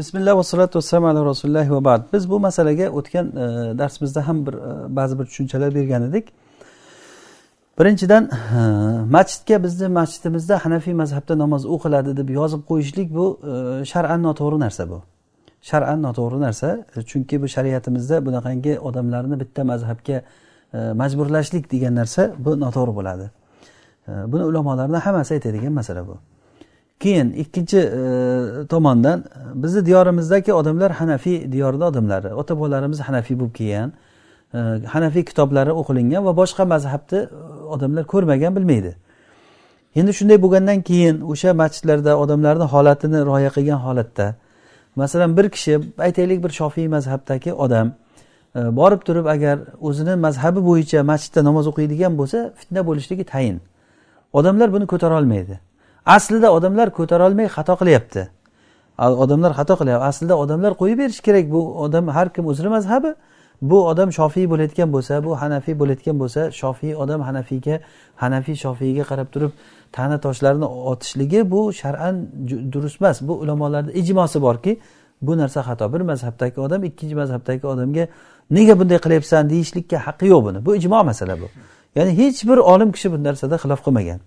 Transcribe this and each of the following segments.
bismillah vassalatu vassalam ala rasulillah va ba'd biz bu masalaga o'tgan e, darsimizda ham bir e, ba'zi bir tushunchalar bergan edik birinchidan e, masjidga bizni masjidimizda hanafiy mazhabda namoz o'qiladi deb yozib qo'yishlik bu e, shar'an noto'g'ri narsa bu shar'an noto'g'ri narsa e, chunki bu shariatimizda bunaqangi odamlarni bitta mazhabga e, majburlashlik degan narsa bu noto'g'ri bo'ladi buni ulamolarni hammasi aytadigan masala bu keyin ikkinchi e, tomondan bizni diyorimizdagi odamlar hanafiy diyorni odamlari ota bobolarimiz hanafiy bo'lib kelgan e, hanafiy kitoblari o'qilingan va boshqa mazhabni odamlar ko'rmagan bilmaydi endi shunday bo'lgandan keyin o'sha masjidlarda odamlarni holatini rioya qilgan holatda masalan bir kishi aytaylik bir shofiy mazhabdagi odam e, borib turib agar o'zini mazhabi bo'yicha masjidda namoz o'qiydigan bo'lsa fitna bo'lishligi tayin odamlar buni ko'tara olmaydi aslida odamlar ko'tarolmay xato qilyapti odamlar xato qilyapti aslida odamlar qo'yib berishi kerak bu odam har kim o'zini mazhabi bu odam shofiy bo'layotgan bo'lsa bu hanafiy bo'layotgan bo'lsa shofiy odam hanafiyga hanafiy shofiyga qarab turib tana toshlarni otishligi bu shar'an durust emas bu ulamolarni ijmosi borki bu narsa xato bir mazhabdagi odam ikkinchi mazhabdagi odamga nega bunday qilyapsan deyishlikka haqqi yo'q buni bu ijmo masala bu ya'ni hech bir olim kishi bu narsada xilof qilmagan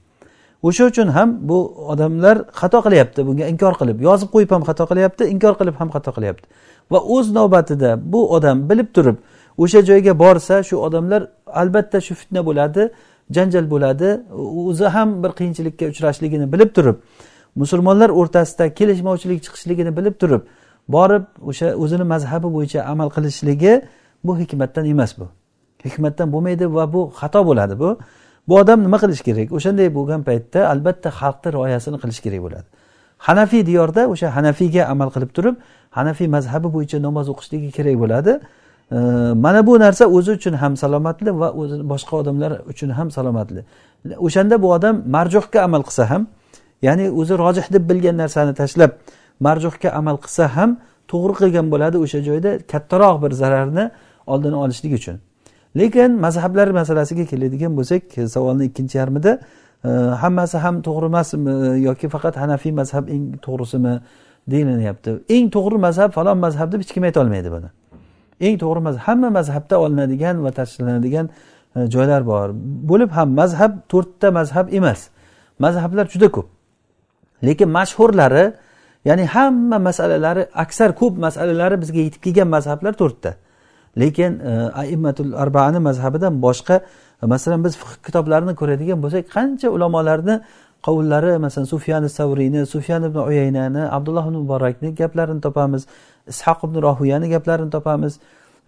o'sha uchun ham bu odamlar xato qilyapti bunga inkor qilib yozib qo'yib ham xato qilyapti inkor qilib ham xato qilyapti va o'z navbatida bu odam bilib turib o'sha joyga borsa shu odamlar albatta shu fitna bo'ladi janjal bo'ladi o'zi ham bir qiyinchilikka uchrashligini bilib turib musulmonlar o'rtasida kelishmovchilik chiqishligini bilib turib borib o'sha o'zini mazhabi bo'yicha amal qilishligi bu hikmatdan emas bu hikmatdan bo'lmaydi va bu xato bo'ladi bu bu odam nima qilish kerak o'shanday bo'lgan paytda albatta xalqni rioyasini qilish kerak bo'ladi hanafiy diyorda o'sha hanafiyga amal qilib turib hanafiy mazhabi bo'yicha namoz o'qishligi kerak bo'ladi e, mana bu narsa o'zi uchun ham salomatli va o'zi boshqa odamlar uchun ham salomatli o'shanda bu odam marjuhga amal qilsa ham ya'ni o'zi rojih deb bilgan narsani tashlab marjuhga amal qilsa ham to'g'ri qilgan bo'ladi o'sha joyda kattaroq bir zararni oldini olishlik uchun lekin mazhablar masalasiga keladigan bo'lsak savolni ikkinchi yarmida e, hammasi ham to'g'ri emasmi e, yoki faqat hanafiy mazhab eng to'g'risimi deyilyapti eng to'g'ri mazhab falon mazhab deb hech kim aytolmaydi buni eng to'g'ri mazhab hamma mazhabda olinadigan va tashlanadigan e, joylar bor bo'lib ham mazhab to'rtta mazhab emas mazhablar juda ko'p lekin mashhurlari ya'ni hamma masalalari aksar ko'p masalalari bizga yetib kelgan mazhablar to'rtta lekin e, aimmatul arbaani mazhabidan boshqa e, masalan biz fiq kitoblarini ko'radigan bo'lsak qancha ulamolarni qovullari masalan sufyan savriyni sufyan ibn uyaynani abdulloh ibn muborakni gaplarini topamiz ishoq ibn rohiyani gaplarini topamiz E,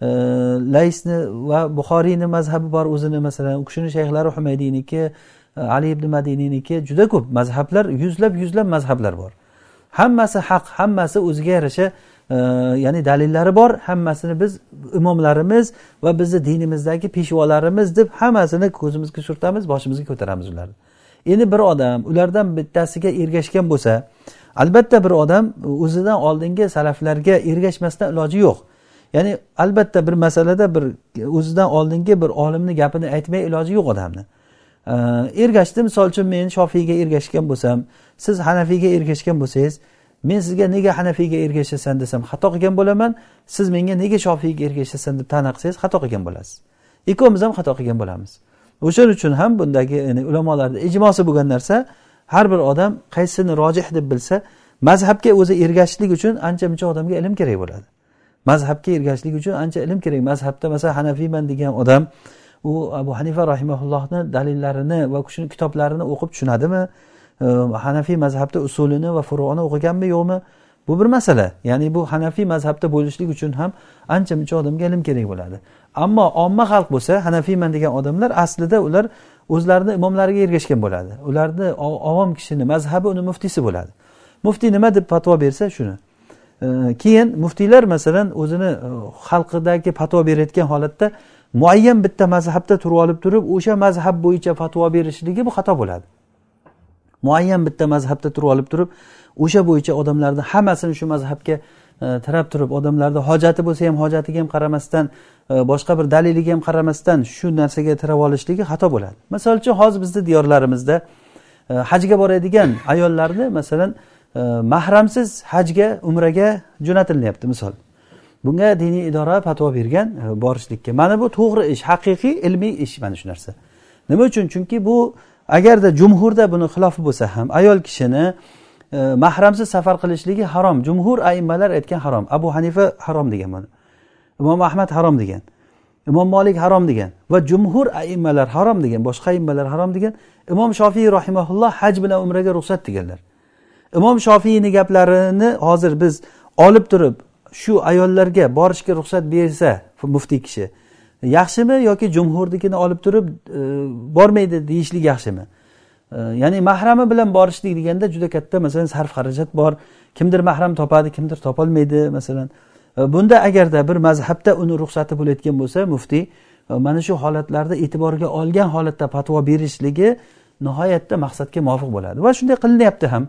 laysni va buxoriyni mazhabi bor o'zini masalan u kishini shayxlari humaydiyniki e, ali ibn madiniyniki juda ko'p mazhablar yuzlab yuzlab mazhablar bor hammasi haq hammasi o'ziga yarasha ya'ni dalillari bor hammasini biz imomlarimiz va bizni dinimizdagi peshvolarimiz deb hammasini ko'zimizga surtamiz boshimizga ko'taramiz ularni endi bir odam ulardan bittasiga ergashgan bo'lsa albatta bir odam o'zidan oldingi salaflarga ergashmasdan iloji yo'q ya'ni albatta bir masalada bir o'zidan oldingi bir olimni gapini aytmay iloji yo'q odamni ergashdi misol uchun men shofiyga ergashgan bo'lsam siz hanafiyga ergashgan bo'lsangiz men sizga nega hanafiyga ergashasan desam xato qilgan bo'laman siz menga nega shofiyga ergashasan deb tana qilsangiz xato qilgan bo'lasiz ikkovimiz ham xato qilgan bo'lamiz o'shaning uchun ham bundagi ya'ni ulamolarni ijmosi bo'lgan narsa har bir odam qaysini rojih deb bilsa mazhabga o'zi ergashishlik uchun ancha muncha odamga ilm kerak bo'ladi mazhabga ergashishlik uchun ancha ilm kerak mazhabda masalan hanafiyman degan odam u abu hanifa rahimaullohni dalillarini va kishini kitoblarini o'qib tushunadimi Ehm, hanafiy mazhabda usulini va furuni o'qiganmi yo'qmi bu bir masala ya'ni bu hanafiy mazhabda bo'lishlik uchun ham ancha muncha odamga ilm kerak bo'ladi ammo omma xalq bo'lsa hanafiyman degan odamlar aslida ular o'zlarini imomlariga ergashgan bo'ladi ularni ovom kishini mazhabi uni muftiysi bo'ladi muftiy nima deb fatvo bersa shuni ehm, keyin muftiylar masalan o'zini e, xalqidagi fatvo berayotgan holatda muayyan bitta mazhabda turib olib turib o'sha mazhab bo'yicha fatvo berishligi bu xato bo'ladi muayyan bitta mazhabda turib olib turib o'sha bo'yicha odamlarni hammasini shu mazhabga e, tirab turib odamlarni hojati bo'lsa ham hojatiga ham qaramasdan e, boshqa bir daliliga ham qaramasdan shu narsaga tirab olishligi xato bo'ladi misol uchun hozir bizni diyorlarimizda e, hajga boradigan ayollarni masalan mahramsiz hajga umraga jo'natilyapti misol bunga diniy idora fatvo bergan borishlikka mana bu to'g'ri ish haqiqiy ilmiy ish mana shu narsa nima uchun chunki bu agarda jumhurda buni xilofi bo'lsa ham ayol kishini e, mahramsiz safar qilishligi harom jumhur aimmalar aytgan harom abu hanifa harom degan buni imom ahmad harom degan imom molik harom degan va jumhur aimmalar harom degan boshqa aimmalar harom degan imom shofiy rahimaulloh haj bilan umraga ruxsat deganlar imom shofiyni gaplarini hozir biz olib turib shu ayollarga borishga ruxsat bersa muftiy kishi yaxshimi yoki jumhurnikini olib turib e, bormaydi deyishlik yaxshimi e, ya'ni mahrami bilan borishlik deganda juda katta masalan sarf xarajat bor kimdir mahram topadi kimdir topolmaydi masalan e, bunda agarda bir mazhabda uni ruxsati bo'layotgan bo'lsa muftiy mana shu holatlarda e'tiborga olgan holatda fatvo berishligi nihoyatda maqsadga muvofiq bo'ladi va shunday qilinyapti ham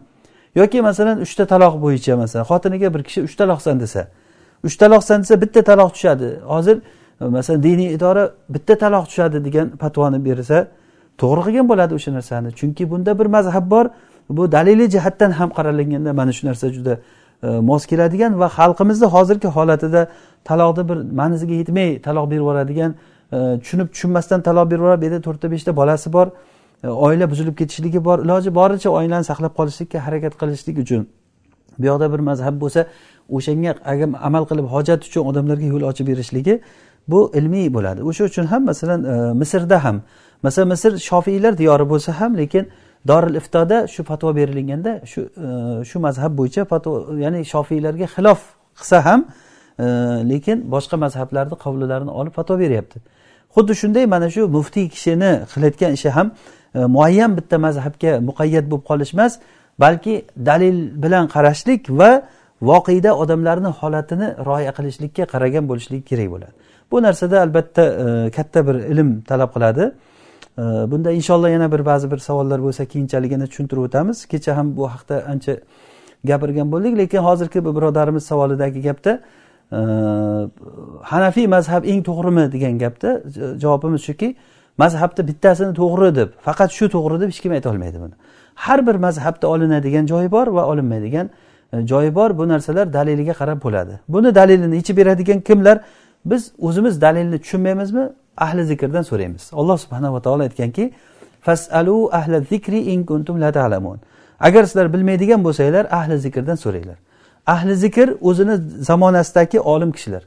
yoki masalan uchta taloq bo'yicha masalan xotiniga bir kishi uch taloqsan desa uch taloqsan desa bitta taloq tushadi hozir masalan diniy idora bitta taloq tushadi degan patvoni bersa to'g'ri qilgan bo'ladi o'sha narsani chunki bunda bir mazhab bor bu daliliy jihatdan ham qaralganda mana shu narsa juda e, mos keladigan va xalqimizni hozirgi holatida taloqni bir ma'nisiga yetmay taloq berib yuboradigan e, tushunib tushunmasdan taloq berib yuborib bu yerda to'rtta beshta bolasi bor e, oila buzilib ketishligi bor iloji boricha oilani saqlab qolishlikka harakat qilishlik uchun bu yoqda bir mazhab bo'lsa o'shanga amal qilib hojat uchun odamlarga yo'l ochib berishligi bu ilmiy bo'ladi o'sha uchun ham masalan e, misrda ham masalan misr shofiylar diyori bo'lsa ham lekin doril iftoda shu fatvo berilganda shu e, shu mazhab bo'yicha fatvo ya'ni shofiylarga xilof qilsa ham e, lekin boshqa mazhablarni qovlilarini olib fatvo beryapti xuddi shunday mana shu muftiy kishini qilayotgan ishi ham muayyan bitta mazhabga muqayyat bo'lib qolish emas balki dalil bilan qarashlik va voqeda odamlarni holatini rioya qilishlikka qaragan bo'lishligi kerak bo'ladi bu narsada albatta e, katta bir ilm talab qiladi e, bunda inshaalloh yana bir ba'zi bir savollar bo'lsa yana tushuntirib o'tamiz kecha ham bu haqda ancha gapirgan bo'ldik lekin hozirgi bu birodarimiz savolidagi gapda e, hanafiy mazhab eng to'g'rimi degan gapda javobimiz shuki mazhabni bittasini to'g'ri deb faqat shu to'g'ri deb hech kim aytolmaydi buni har bir mazhabda olinadigan joyi bor va olinmaydigan joyi bor bu narsalar daliliga qarab bo'ladi buni dalilini yechib beradigan kimlar biz o'zimiz dalilni tushunmaymizmi ahli zikrdan so'raymiz alloh subhanava taolo aytganki fasalu ahli zikri in kuntum la ta'lamun agar sizlar bilmaydigan bo'lsanglar ahli zikrdan so'ranglar ahli zikr o'zini zamonasidagi olim kishilar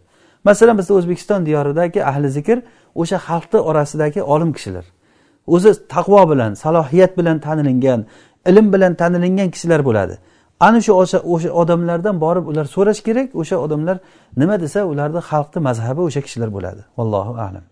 masalan bizda o'zbekiston diyoridagi ahli zikr o'sha xalqni orasidagi olim kishilar o'zi taqvo bilan salohiyat bilan tanilingan ilm bilan tanilingan kishilar bo'ladi ana shu o'sha odamlardan borib ular so'rash kerak o'sha odamlar nima desa ularni xalqni mazhabi o'sha kishilar bo'ladi vallohu alam